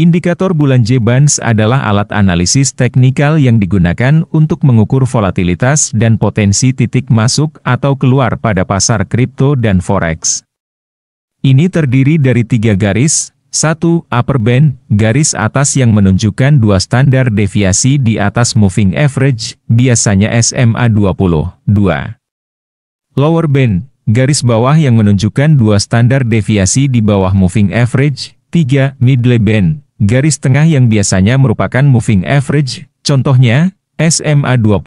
Indikator bulan J-Bands adalah alat analisis teknikal yang digunakan untuk mengukur volatilitas dan potensi titik masuk atau keluar pada pasar kripto dan forex. Ini terdiri dari tiga garis, satu Upper band, garis atas yang menunjukkan dua standar deviasi di atas moving average, biasanya SMA 20. 2. Lower band, garis bawah yang menunjukkan dua standar deviasi di bawah moving average, 3. Middle band, Garis tengah yang biasanya merupakan moving average, contohnya, SMA 20,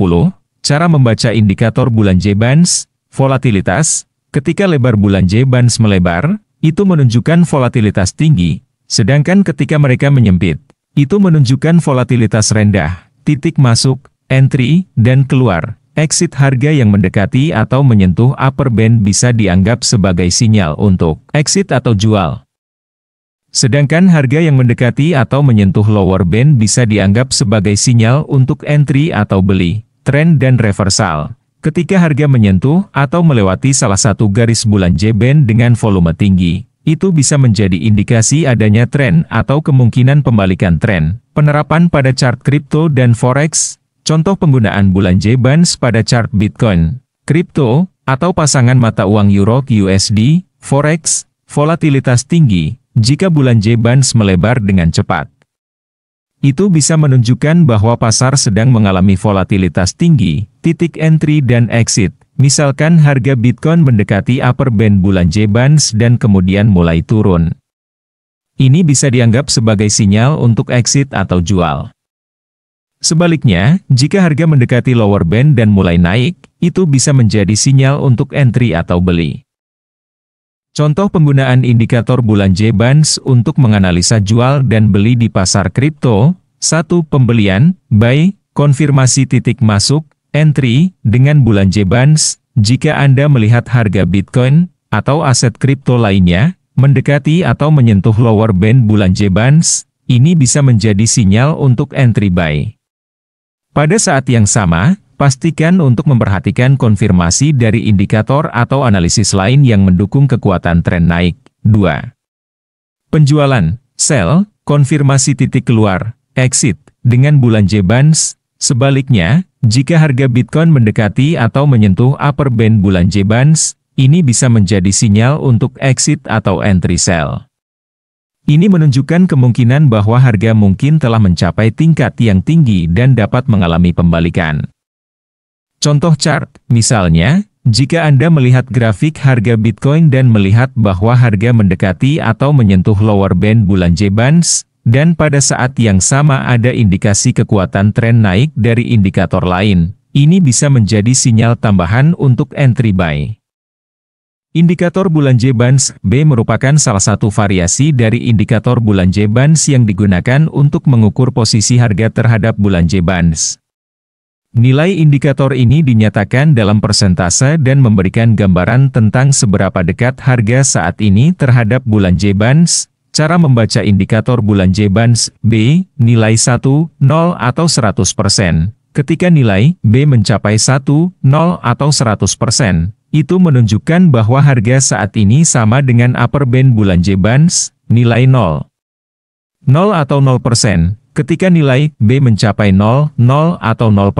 cara membaca indikator bulan J-Bands, volatilitas, ketika lebar bulan J-Bands melebar, itu menunjukkan volatilitas tinggi, sedangkan ketika mereka menyempit, itu menunjukkan volatilitas rendah, titik masuk, entry, dan keluar. Exit harga yang mendekati atau menyentuh upper band bisa dianggap sebagai sinyal untuk exit atau jual. Sedangkan harga yang mendekati atau menyentuh lower band bisa dianggap sebagai sinyal untuk entry atau beli, trend dan reversal. Ketika harga menyentuh atau melewati salah satu garis bulan J-band dengan volume tinggi, itu bisa menjadi indikasi adanya tren atau kemungkinan pembalikan tren. Penerapan pada chart kripto dan forex, contoh penggunaan bulan J-bands pada chart Bitcoin, kripto, atau pasangan mata uang Euro USD, forex, volatilitas tinggi, jika bulan J-Bands melebar dengan cepat. Itu bisa menunjukkan bahwa pasar sedang mengalami volatilitas tinggi, titik entry dan exit, misalkan harga Bitcoin mendekati upper band bulan J-Bands dan kemudian mulai turun. Ini bisa dianggap sebagai sinyal untuk exit atau jual. Sebaliknya, jika harga mendekati lower band dan mulai naik, itu bisa menjadi sinyal untuk entry atau beli. Contoh penggunaan indikator bulan J-Bands untuk menganalisa jual dan beli di pasar kripto, 1. Pembelian, buy, konfirmasi titik masuk, entry, dengan bulan J-Bands, jika Anda melihat harga Bitcoin, atau aset kripto lainnya, mendekati atau menyentuh lower band bulan J-Bands, ini bisa menjadi sinyal untuk entry buy. Pada saat yang sama, Pastikan untuk memperhatikan konfirmasi dari indikator atau analisis lain yang mendukung kekuatan tren naik. 2. Penjualan, sell, konfirmasi titik keluar, exit, dengan bulan J-Bands. Sebaliknya, jika harga Bitcoin mendekati atau menyentuh upper band bulan J-Bands, ini bisa menjadi sinyal untuk exit atau entry sell. Ini menunjukkan kemungkinan bahwa harga mungkin telah mencapai tingkat yang tinggi dan dapat mengalami pembalikan. Contoh chart, misalnya, jika Anda melihat grafik harga Bitcoin dan melihat bahwa harga mendekati atau menyentuh lower band bulan J-Bands, dan pada saat yang sama ada indikasi kekuatan tren naik dari indikator lain, ini bisa menjadi sinyal tambahan untuk entry buy. Indikator bulan J-Bands B merupakan salah satu variasi dari indikator bulan J-Bands yang digunakan untuk mengukur posisi harga terhadap bulan J-Bands. Nilai indikator ini dinyatakan dalam persentase dan memberikan gambaran tentang seberapa dekat harga saat ini terhadap bulan J-Bands. Cara membaca indikator bulan J-Bands, B, nilai 1, 0 atau 100%. Ketika nilai B mencapai 1, 0 atau 100%, itu menunjukkan bahwa harga saat ini sama dengan upper band bulan J-Bands, nilai 0. 0 atau 0%, Ketika nilai B mencapai 0, 0 atau 0%,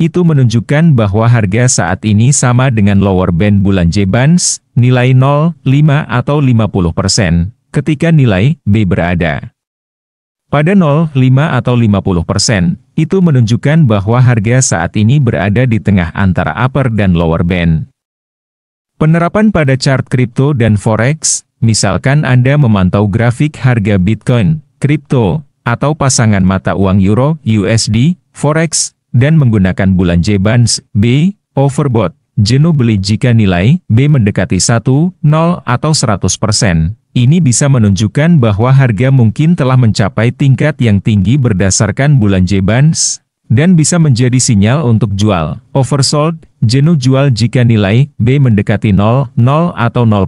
itu menunjukkan bahwa harga saat ini sama dengan lower band bulan J Bands, nilai 0, 5 atau 50%, ketika nilai B berada pada 0, 5 atau 50%, itu menunjukkan bahwa harga saat ini berada di tengah antara upper dan lower band. Penerapan pada chart kripto dan forex, misalkan Anda memantau grafik harga Bitcoin, kripto, atau pasangan mata uang euro, USD, forex, dan menggunakan bulan j bands B, overbought, jenuh beli jika nilai B mendekati 1, 0 atau 100%. Ini bisa menunjukkan bahwa harga mungkin telah mencapai tingkat yang tinggi berdasarkan bulan j bands dan bisa menjadi sinyal untuk jual, oversold, jenuh jual jika nilai B mendekati 0, 0 atau 0%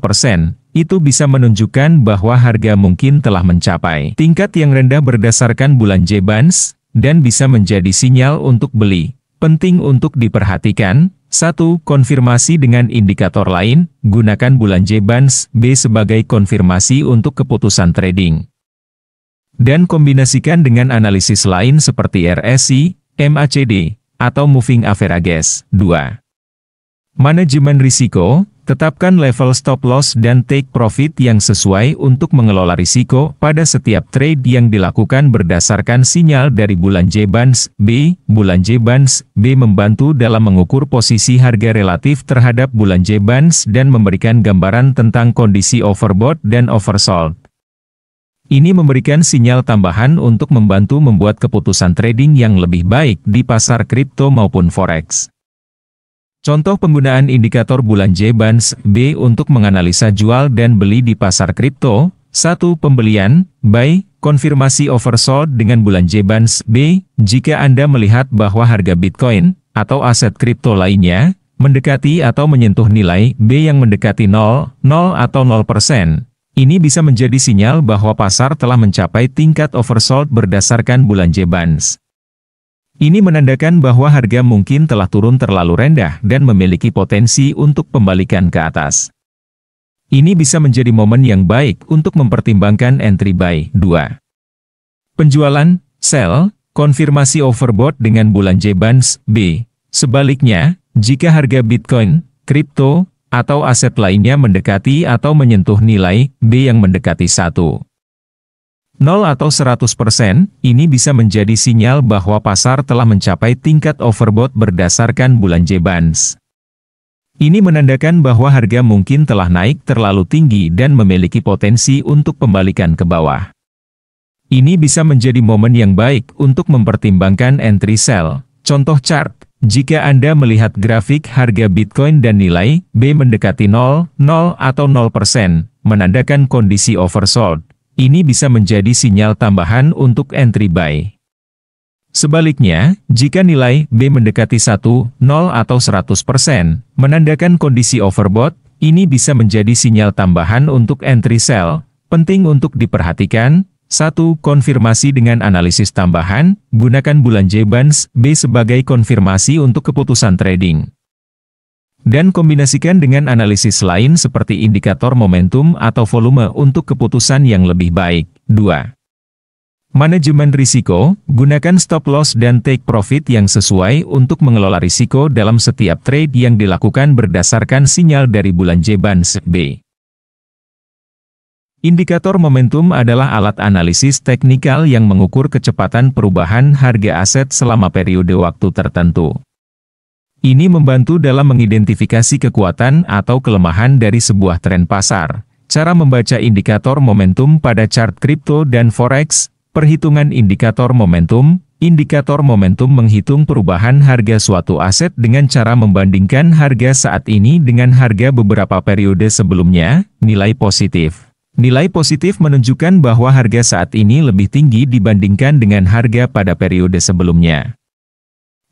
itu bisa menunjukkan bahwa harga mungkin telah mencapai tingkat yang rendah berdasarkan bulan J-Bands, dan bisa menjadi sinyal untuk beli. Penting untuk diperhatikan, satu, Konfirmasi dengan indikator lain, gunakan bulan J-Bands B sebagai konfirmasi untuk keputusan trading. Dan kombinasikan dengan analisis lain seperti RSI, MACD, atau Moving Averages. 2. Manajemen risiko, tetapkan level stop loss dan take profit yang sesuai untuk mengelola risiko pada setiap trade yang dilakukan berdasarkan sinyal dari bulan J-Bands, B. Bulan J-Bands, B membantu dalam mengukur posisi harga relatif terhadap bulan J-Bands dan memberikan gambaran tentang kondisi overbought dan oversold. Ini memberikan sinyal tambahan untuk membantu membuat keputusan trading yang lebih baik di pasar kripto maupun forex. Contoh penggunaan indikator bulan J-Bands B untuk menganalisa jual dan beli di pasar kripto, 1. Pembelian, buy, konfirmasi oversold dengan bulan J-Bands B, jika Anda melihat bahwa harga Bitcoin, atau aset kripto lainnya, mendekati atau menyentuh nilai B yang mendekati 0, 0 atau 0%. Ini bisa menjadi sinyal bahwa pasar telah mencapai tingkat oversold berdasarkan bulan J-Bands. Ini menandakan bahwa harga mungkin telah turun terlalu rendah dan memiliki potensi untuk pembalikan ke atas. Ini bisa menjadi momen yang baik untuk mempertimbangkan entry buy 2. Penjualan, sell, konfirmasi overbought dengan bulan J-Bands, B. Sebaliknya, jika harga Bitcoin, kripto, atau aset lainnya mendekati atau menyentuh nilai B yang mendekati 1. 0 atau 100%, ini bisa menjadi sinyal bahwa pasar telah mencapai tingkat overbought berdasarkan bulan J-Bands. Ini menandakan bahwa harga mungkin telah naik terlalu tinggi dan memiliki potensi untuk pembalikan ke bawah. Ini bisa menjadi momen yang baik untuk mempertimbangkan entry sell. Contoh chart, jika Anda melihat grafik harga Bitcoin dan nilai B mendekati 0, 0 atau 0%, menandakan kondisi oversold ini bisa menjadi sinyal tambahan untuk entry buy. Sebaliknya, jika nilai B mendekati 1, 0 atau 100%, menandakan kondisi overbought, ini bisa menjadi sinyal tambahan untuk entry sell. Penting untuk diperhatikan, satu, Konfirmasi dengan analisis tambahan, gunakan bulan J-Bands B sebagai konfirmasi untuk keputusan trading dan kombinasikan dengan analisis lain seperti indikator momentum atau volume untuk keputusan yang lebih baik. 2. Manajemen risiko, gunakan stop loss dan take profit yang sesuai untuk mengelola risiko dalam setiap trade yang dilakukan berdasarkan sinyal dari bulan J Bands B. Indikator momentum adalah alat analisis teknikal yang mengukur kecepatan perubahan harga aset selama periode waktu tertentu. Ini membantu dalam mengidentifikasi kekuatan atau kelemahan dari sebuah tren pasar, cara membaca indikator momentum pada chart kripto dan forex, perhitungan indikator momentum, indikator momentum menghitung perubahan harga suatu aset dengan cara membandingkan harga saat ini dengan harga beberapa periode sebelumnya, nilai positif. Nilai positif menunjukkan bahwa harga saat ini lebih tinggi dibandingkan dengan harga pada periode sebelumnya.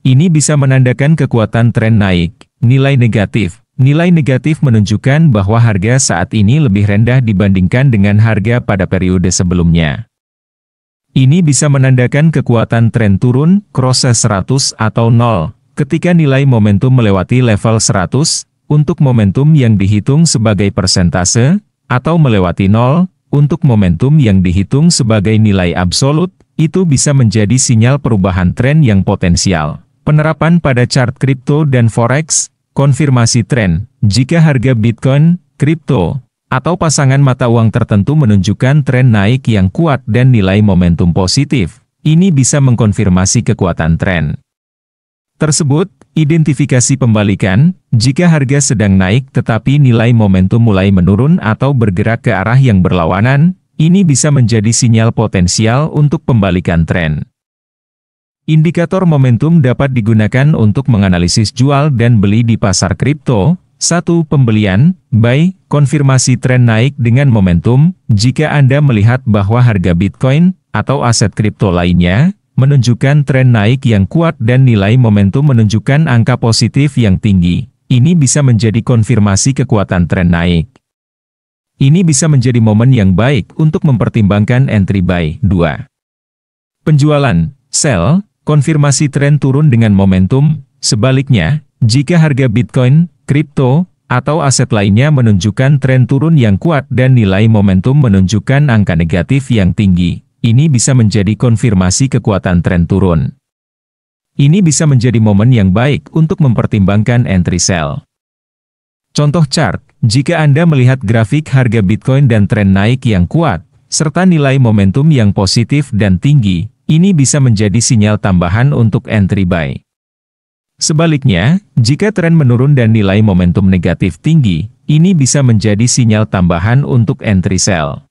Ini bisa menandakan kekuatan tren naik, nilai negatif. Nilai negatif menunjukkan bahwa harga saat ini lebih rendah dibandingkan dengan harga pada periode sebelumnya. Ini bisa menandakan kekuatan tren turun, Cross 100 atau 0, ketika nilai momentum melewati level 100, untuk momentum yang dihitung sebagai persentase, atau melewati 0, untuk momentum yang dihitung sebagai nilai absolut, itu bisa menjadi sinyal perubahan tren yang potensial. Penerapan pada chart kripto dan forex, konfirmasi tren, jika harga Bitcoin, kripto, atau pasangan mata uang tertentu menunjukkan tren naik yang kuat dan nilai momentum positif, ini bisa mengkonfirmasi kekuatan tren tersebut, identifikasi pembalikan, jika harga sedang naik tetapi nilai momentum mulai menurun atau bergerak ke arah yang berlawanan, ini bisa menjadi sinyal potensial untuk pembalikan tren. Indikator momentum dapat digunakan untuk menganalisis jual dan beli di pasar kripto. 1. Pembelian, buy, konfirmasi tren naik dengan momentum, jika Anda melihat bahwa harga Bitcoin, atau aset kripto lainnya, menunjukkan tren naik yang kuat dan nilai momentum menunjukkan angka positif yang tinggi. Ini bisa menjadi konfirmasi kekuatan tren naik. Ini bisa menjadi momen yang baik untuk mempertimbangkan entry buy. 2. Penjualan, sell, konfirmasi tren turun dengan momentum, sebaliknya, jika harga Bitcoin, kripto, atau aset lainnya menunjukkan tren turun yang kuat dan nilai momentum menunjukkan angka negatif yang tinggi, ini bisa menjadi konfirmasi kekuatan tren turun. Ini bisa menjadi momen yang baik untuk mempertimbangkan entry sell. Contoh chart, jika Anda melihat grafik harga Bitcoin dan tren naik yang kuat, serta nilai momentum yang positif dan tinggi, ini bisa menjadi sinyal tambahan untuk entry buy. Sebaliknya, jika tren menurun dan nilai momentum negatif tinggi, ini bisa menjadi sinyal tambahan untuk entry sell.